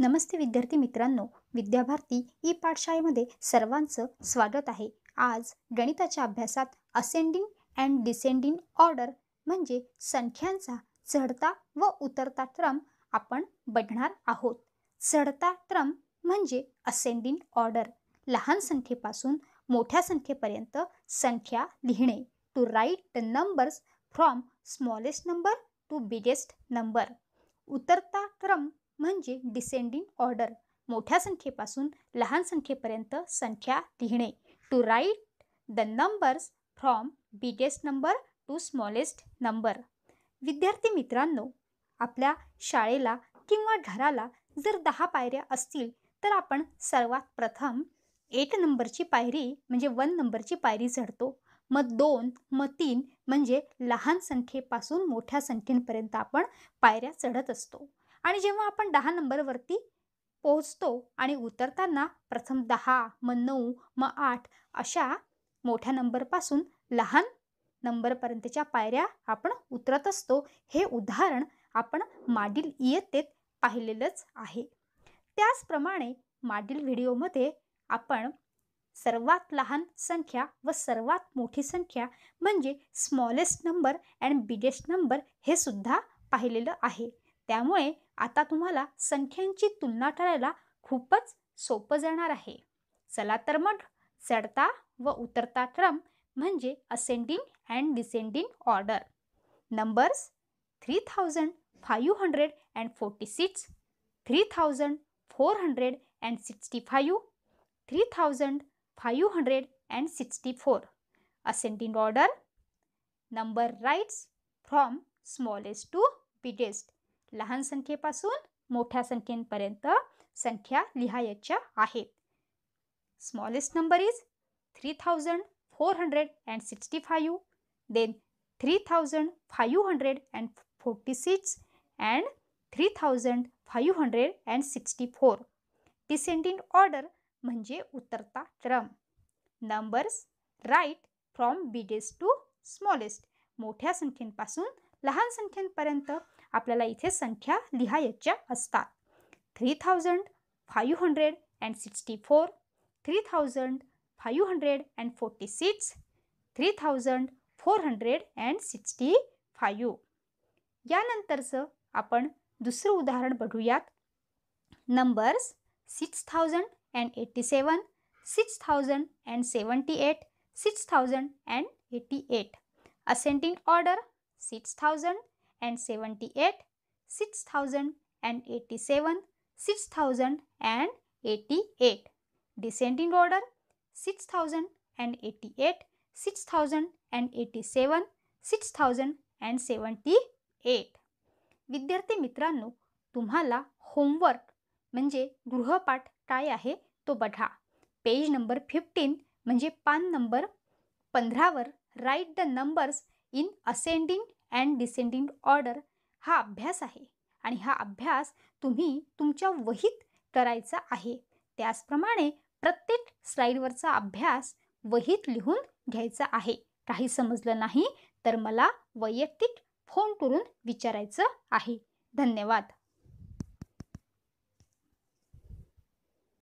नमस्ते विद्यार्थी मित्रांनो विद्याभारती ई पाठशाळेमध्ये सर्वांचं स्वागत आहे आज गणिताच्या अभ्यासात असेंडिंग अँड डिसेंडिंग ऑर्डर म्हणजे संख्यांचा चढता व उतरता क्रम आपण बघणार आहोत चढता क्रम म्हणजे असेंडिंग ऑर्डर लहान संख्येपासून मोठ्या संख्येपर्यंत संख्या लिहिणे to write the numbers from smallest number to biggest number उतरता क्रम म्हणजे डिसेंडिंग ऑर्डर मोठ्या संख्येपासून लहान संख्येपर्यंत संख्या लिहिणे to write the numbers from biggest number to smallest number विद्यार्थी मित्रांनो आपल्या शाळेला किंवा घराला जर दहा पायऱ्या असतील तर आपण सर्वात प्रथम एक नंबरची पायरी म्हणजे वन नंबरची पायरी चढतो मग दोन मग तीन म्हणजे लहान संख्येपासून मोठ्या संख्येपर्यंत आपण पायऱ्या चढत असतो आणि जेव्हा आपण दहा नंबरवरती पोहोचतो आणि उतरताना प्रथम दहा मग नऊ मग आठ अशा मोठ्या नंबरपासून लहान नंबरपर्यंतच्या पायऱ्या आपण उतरत असतो हे उदाहरण आपण मागील इयत्तेत पाहिलेलंच आहे त्याचप्रमाणे मागील व्हिडिओमध्ये आपण सर्वात लहान संख्या व सर्वात मोठी संख्या म्हणजे smallest number and biggest number हे सुद्धा पाहिलेलं आहे त्यामुळे आता तुम्हाला संख्यांची तुलना करायला खूपच सोपं जाणार आहे चला तर मग चढता व उतरता क्रम म्हणजे ascending and descending order numbers three thousand five hundred and forty six three thousand four hundred and sixty five three thousand five hundred and sixty four ascending order number writes from smallest to biggest लहान संख्येपासून मोठ्या संख्येपर्यंत संख्या लिहायच्या आहेत smallest number is three thousand four hundred and sixty five then three thousand five hundred and forty six and three thousand five hundred and sixty four descending order म्हणजे उतरता क्रम numbers write from biggest to smallest मोठ्या संख्येपासून लहान संख्येपर्यंत आपल्याला इथे संख्या लिहायच्या असतात three thousand five hundred and sixty four three thousand five hundred and forty six three thousand four hundred and sixty five यानंतरचं आपण दुसरं उदाहरण बघूयात numbers six thousand and eighty seven six thousand and seventy eight six thousand and eighty eight ascending order six thousand and 78, 6087, 6088, Descending order, 6088, 6087, 6078, thousand and eighty eight descending six thousand and eighty विद्यार्थी मित्रांनो तुम्हाला homework म्हणजे गृहपाठ काय आहे तो बघा page number fifteen म्हणजे पान नंबर पंधरावर write the numbers in ascending and descending order हा अभ्यास आहे आणि हा अभ्यास तुम्ही तुमच्या वहीत करायचा आहे त्याचप्रमाणे प्रत्येक स्लाईडवरचा अभ्यास वहीत लिहून घ्यायचा आहे काही समजलं नाही तर मला वैयक्तिक फोन करून विचारायचं आहे धन्यवाद